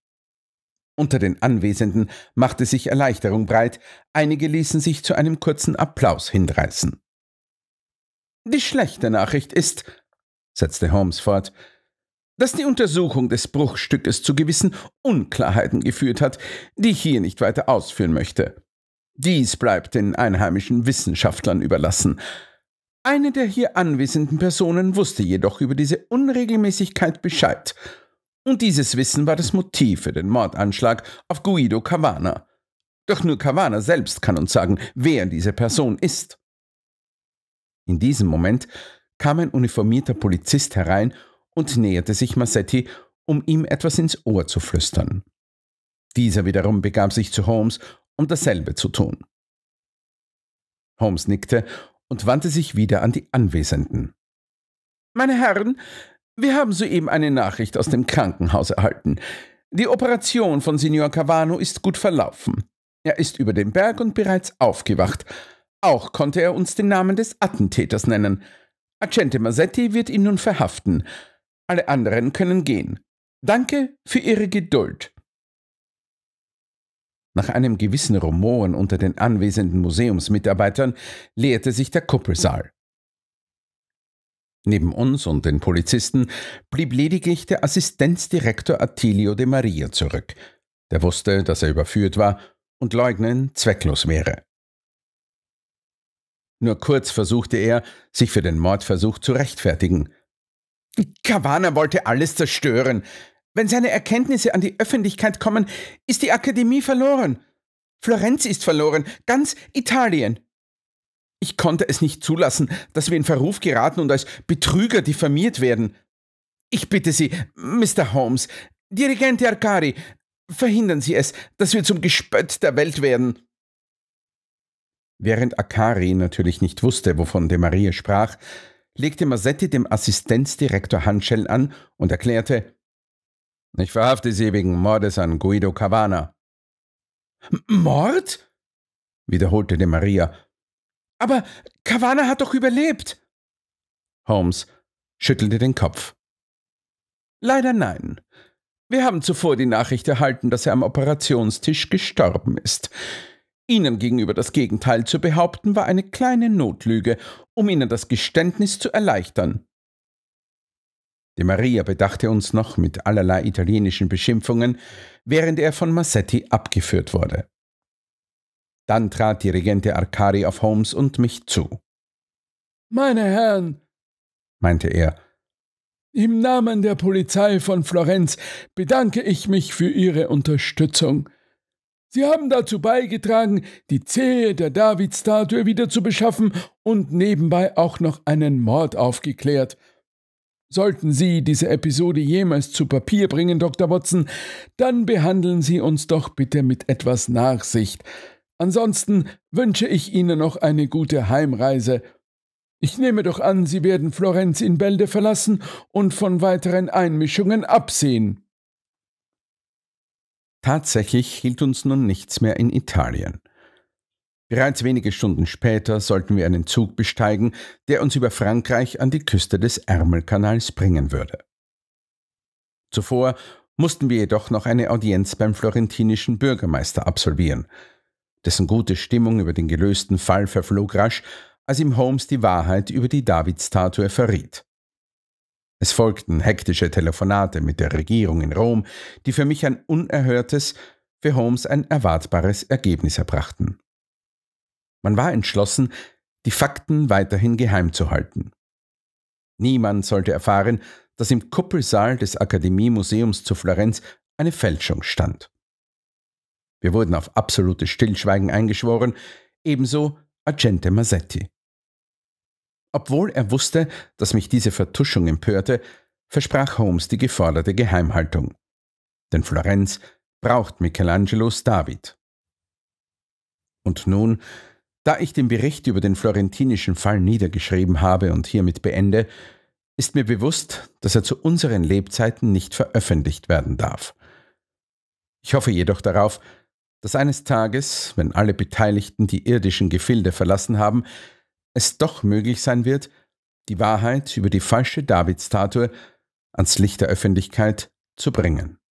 Unter den Anwesenden machte sich Erleichterung breit, einige ließen sich zu einem kurzen Applaus hinreißen. Die schlechte Nachricht ist, setzte Holmes fort, dass die Untersuchung des Bruchstückes zu gewissen Unklarheiten geführt hat, die ich hier nicht weiter ausführen möchte. Dies bleibt den einheimischen Wissenschaftlern überlassen. Eine der hier anwesenden Personen wusste jedoch über diese Unregelmäßigkeit Bescheid. Und dieses Wissen war das Motiv für den Mordanschlag auf Guido Cavana. Doch nur Cavana selbst kann uns sagen, wer diese Person ist. In diesem Moment kam ein uniformierter Polizist herein und näherte sich Massetti, um ihm etwas ins Ohr zu flüstern. Dieser wiederum begab sich zu Holmes, um dasselbe zu tun. Holmes nickte und wandte sich wieder an die Anwesenden. Meine Herren, wir haben soeben eine Nachricht aus dem Krankenhaus erhalten. Die Operation von Signor Cavano ist gut verlaufen. Er ist über den Berg und bereits aufgewacht. Auch konnte er uns den Namen des Attentäters nennen. Agente Massetti wird ihn nun verhaften. Alle anderen können gehen. Danke für Ihre Geduld. Nach einem gewissen Rumoren unter den anwesenden Museumsmitarbeitern leerte sich der Kuppelsaal. Neben uns und den Polizisten blieb lediglich der Assistenzdirektor Attilio de Maria zurück. Der wusste, dass er überführt war und leugnen zwecklos wäre. Nur kurz versuchte er, sich für den Mordversuch zu rechtfertigen – Kawana wollte alles zerstören. Wenn seine Erkenntnisse an die Öffentlichkeit kommen, ist die Akademie verloren. Florenz ist verloren, ganz Italien. Ich konnte es nicht zulassen, dass wir in Verruf geraten und als Betrüger diffamiert werden. Ich bitte Sie, Mr. Holmes, Dirigente Arcari, verhindern Sie es, dass wir zum Gespött der Welt werden. Während Akari natürlich nicht wusste, wovon de Maria sprach, legte Masetti dem Assistenzdirektor Handschellen an und erklärte, ich verhafte Sie wegen Mordes an Guido Cavana. Mord? wiederholte de Maria. Aber Cavana hat doch überlebt. Holmes schüttelte den Kopf. Leider nein. Wir haben zuvor die Nachricht erhalten, dass er am Operationstisch gestorben ist. Ihnen gegenüber das Gegenteil zu behaupten, war eine kleine Notlüge, um Ihnen das Geständnis zu erleichtern. De Maria bedachte uns noch mit allerlei italienischen Beschimpfungen, während er von Massetti abgeführt wurde. Dann trat Dirigente Arcari auf Holmes und mich zu. Meine Herren, meinte er, im Namen der Polizei von Florenz bedanke ich mich für Ihre Unterstützung. Sie haben dazu beigetragen, die Zehe der Davidstatue wieder zu beschaffen und nebenbei auch noch einen Mord aufgeklärt. Sollten Sie diese Episode jemals zu Papier bringen, Dr. Watson, dann behandeln Sie uns doch bitte mit etwas Nachsicht. Ansonsten wünsche ich Ihnen noch eine gute Heimreise. Ich nehme doch an, Sie werden Florenz in Bälde verlassen und von weiteren Einmischungen absehen. Tatsächlich hielt uns nun nichts mehr in Italien. Bereits wenige Stunden später sollten wir einen Zug besteigen, der uns über Frankreich an die Küste des Ärmelkanals bringen würde. Zuvor mussten wir jedoch noch eine Audienz beim florentinischen Bürgermeister absolvieren. Dessen gute Stimmung über den gelösten Fall verflog rasch, als ihm Holmes die Wahrheit über die Davidstatue verriet. Es folgten hektische Telefonate mit der Regierung in Rom, die für mich ein unerhörtes, für Holmes ein erwartbares Ergebnis erbrachten. Man war entschlossen, die Fakten weiterhin geheim zu halten. Niemand sollte erfahren, dass im Kuppelsaal des Akademiemuseums zu Florenz eine Fälschung stand. Wir wurden auf absolutes Stillschweigen eingeschworen, ebenso Agente Massetti. Obwohl er wusste, dass mich diese Vertuschung empörte, versprach Holmes die geforderte Geheimhaltung. Denn Florenz braucht Michelangelos David. Und nun, da ich den Bericht über den florentinischen Fall niedergeschrieben habe und hiermit beende, ist mir bewusst, dass er zu unseren Lebzeiten nicht veröffentlicht werden darf. Ich hoffe jedoch darauf, dass eines Tages, wenn alle Beteiligten die irdischen Gefilde verlassen haben, es doch möglich sein wird, die Wahrheit über die falsche Davidstatue ans Licht der Öffentlichkeit zu bringen.